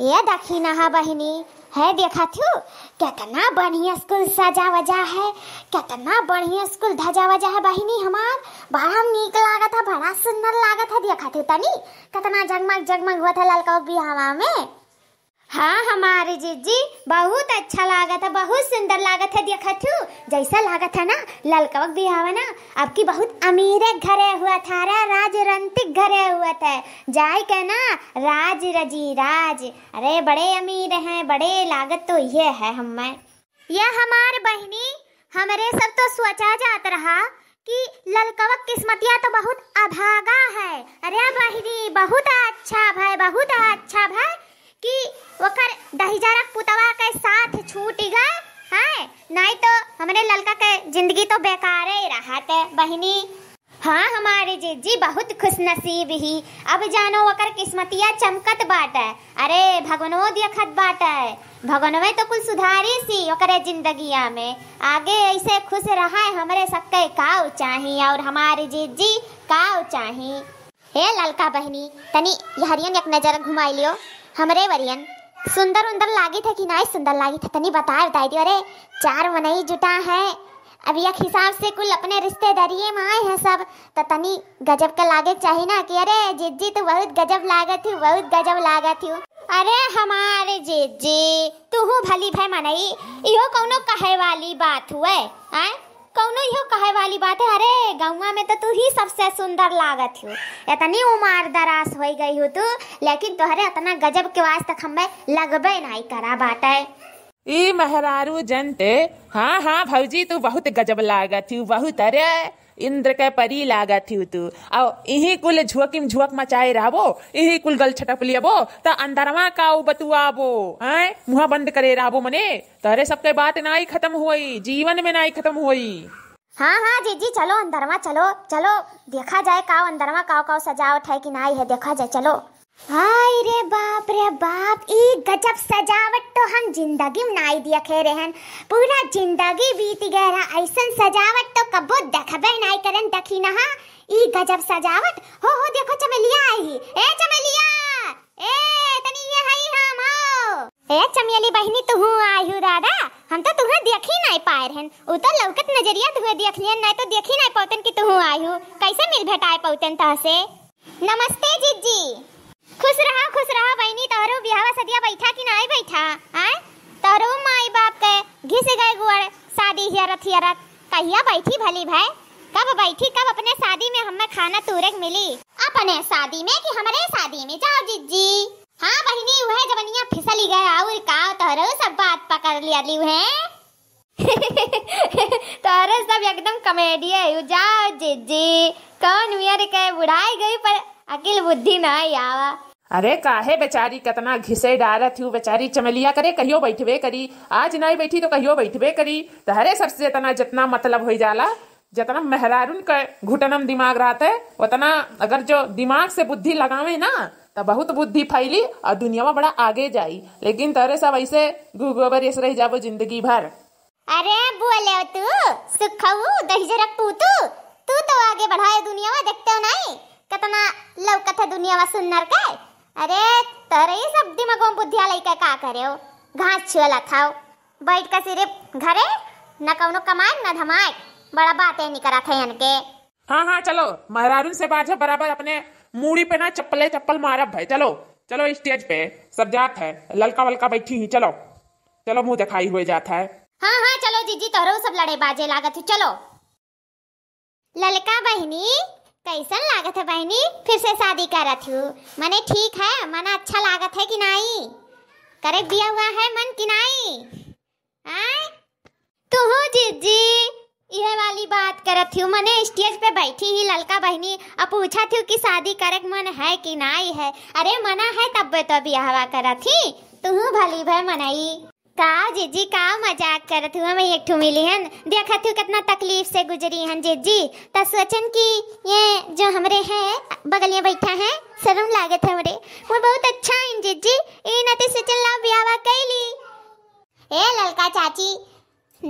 ये देखी नहा बहिनी है देखा थू कितना बढ़िया स्कूल सजा वजा है कितना बढ़िया स्कूल धजा वजा है बहिनी हमार बड़ा निक लागत है बड़ा सुंदर लागत है देखा थू तनी कितना जगमग जगमग हुआ था ललका बिहावा में हाँ हमारे जीजी बहुत अच्छा लागत है बहुत सुंदर लागत है देखा हूँ जैसा लागत है ना ललकवक हवा ना आपकी बहुत अमीर घर हुआ था रे रंतिक घर हुआ था जाए के ना राज रजी राज अरे बड़े अमीर हैं बड़े लागत तो ये है हमें यह हमारे बहनी हमारे सब तो सोचा जात रहा कि ललकवक किस्मतिया तो बहुत अभागा है अरे बहनी बहुत अच्छा भाई बहुत अच्छा भाई कि वकर दहिजारक पुतवा के साथ छूट गए हाँ नहीं तो हमारे ललका के जिंदगी तो बेकार ही रहा थे बहनी हाँ हमारे जीजी बहुत खुश नसीब ही अब जानो वकर किस्मतिया चमकत बाट है अरे भगवनो देखत बाट है भगवनवे तो कुल सुधारी सी वकरे जिंदगिया में आगे ऐसे खुश रहा है हमारे सबके काउ चाही और हमारे जीजी काउ चाही हे ललका बहनी तनी यहरियन एक नजर घुमाई लियो हमरे वरियन सुंदर उंदर लागी थे कि नहीं सुंदर लागी थे तनी बता बताई दियो अरे चार मनई जुटा है अब एक हिसाब से कुल अपने रिश्तेदारी में आए हैं सब तो तनी गजब का लागे चाहे ना कि अरे जिज्जी तो बहुत गजब लागत थी बहुत गजब लागत थी अरे हमारे जिज्जी तू भली भय मनई यो कौनो कहे वाली बात हुए आए कौनो यो कहे वाली बात है अरे से सुंदर लागत हो इतनी उमार दरास हो गई हो तू लेकिन तोहरे इतना गजब के वास्ते हमें लगबे नहीं करा बाटे ई महरारू जनते हाँ हाँ भौजी तू बहुत गजब लागत हूँ बहुत अरे इंद्र के परी लागत हूँ तू और इही कुल झुअकिम झुअक मचाए रहो इही कुल गल छटप लियबो तो अंदरवा का बतुआबो है मुँह बंद करे रहो मने तहरे सबके बात ना खत्म हुई जीवन में ना खत्म हुई हाँ हाँ जी जी चलो अंदरवा चलो चलो देखा जाए का अंदरवा काव काव सजावट है कि नहीं है देखा जाए चलो हाय रे बाप रे बाप ये गजब सजावट तो हम जिंदगी में नहीं देखे रहन पूरा जिंदगी बीत गया रहा ऐसा सजावट तो कबो देखबे नहीं करन देखी ना ये हाँ? गजब सजावट हो हो देखो चमेलिया आई देख ही नहीं पाए रहन उ तो लौकत नजरिया धुए देख लियन नहीं तो देख ही नहीं पौतन कि तू आई हो कैसे मिल भेटाए पौतन तह से नमस्ते जीजी खुश रहा खुश रहा बहनी तहरो बिहावा सदिया बैठा कि नहीं बैठा आए तहरो माई बाप के घिस गए गुड़ शादी हियरत हियरत कहिया बैठी भली भाई कब बैठी कब अपने शादी में हमें खाना तुरक मिली अपने शादी में कि हमारे शादी में जाओ जीजी हाँ बहनी वह जवनिया फिसली गए और का तहरो सब बात पकड़ लिया ली है तो सब एकदम कॉमेडी है यू जाओ जीजी कौन मियर के बुढ़ाई गई पर अकिल बुद्धि ना आवा अरे काहे बेचारी कितना घिसे डारा थी बेचारी चमेलिया करे कहियो बैठबे करी आज नहीं बैठी तो कहियो बैठबे करी तहरे सबसे तना जितना मतलब हो जाला जितना मेहरारून का घुटनम दिमाग रहते उतना अगर जो दिमाग से बुद्धि लगावे ना तो बहुत बुद्धि फैली और दुनिया में बड़ा आगे जाई लेकिन तहरे सब ऐसे ऐसे रह जाबो जिंदगी भर अरे बोले तू सुखाऊ दही जरा तू तू तू तो आगे बढ़ाए दुनिया में देखते हो नहीं कतना लव है दुनिया में सुनर के अरे तरे ये सब दिमागों बुद्धिया लेके का करे हो घास छुला खाओ बैठ कर सिर्फ घरे न कौनो कमाई न धमाई बड़ा बातें नहीं करा थे इनके हाँ हाँ चलो महारारुन से बात है बराबर अपने मूड़ी पे ना चप्पले चप्पल मारा भाई चलो चलो स्टेज पे सब जात है ललका वलका बैठी ही चलो चलो मुंह दिखाई हुए जाता है हाँ हाँ चलो जीजी तोरो सब लड़े बाजे लागत चलो ललका बहनी कैसन लागत है बहनी फिर से शादी कर रही हूँ मने ठीक है मन अच्छा लागत है कि नहीं करे दिया हुआ है मन कि नहीं आए तो हो जीजी यह वाली बात कर रही हूँ मने स्टेज पे बैठी ही ललका बहनी अब पूछा थी कि शादी करे मन है कि नहीं है अरे मना है तब तो ब्याहवा करत ही तुहू भली भय मनाई का जीजी का मजाक करत हुआ मैं एक ठू मिली हन देखत हूँ कितना तकलीफ से गुजरी हन जीजी तो सोचन की ये जो हमरे हैं बगलिया बैठा है शर्म लागत है हमरे वो बहुत अच्छा है जीजी ये नते सोचन ला ब्यावा कैली ए ललका चाची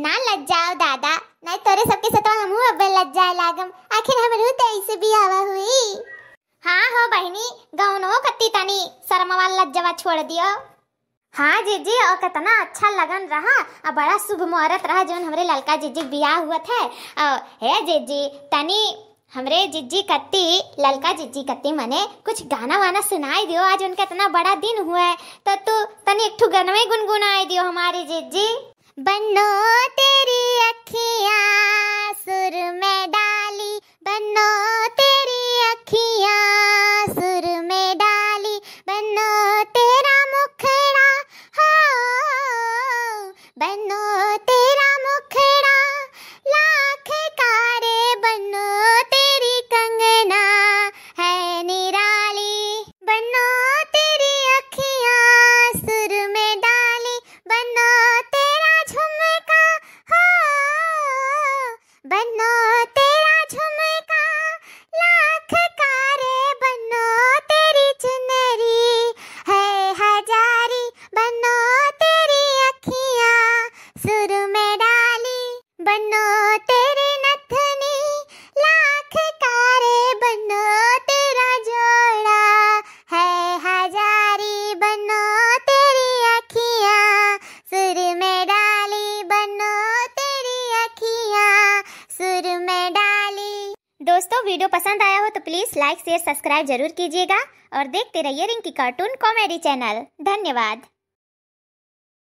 ना लग जाओ दादा नहीं तोरे सबके साथ हम अब लग जाए लागम आखिर हमरू तो ऐसे ब्यावा हुई हाँ हो बहनी गौनो कत्ती तनी शर्म शर्मवा लज्जवा छोड़ दियो हाँ जीजी और कितना अच्छा लगन रहा और बड़ा शुभ मुहूर्त रहा जोन हमारे ललका जीजी ब्याह हुआ थे और हे जीजी तनी हमरे जीजी कत्ती ललका जीजी कत्ती मने कुछ गाना वाना सुनाई दियो आज उनका इतना बड़ा दिन हुआ है तो तू तनी एक ठू गाना में गुनगुनाई दियो हमारी जीजी बन्नो 笨的。दोस्तों वीडियो पसंद आया हो तो प्लीज़ लाइक शेयर सब्सक्राइब जरूर कीजिएगा और देखते रहिए रिंकी कार्टून कॉमेडी चैनल धन्यवाद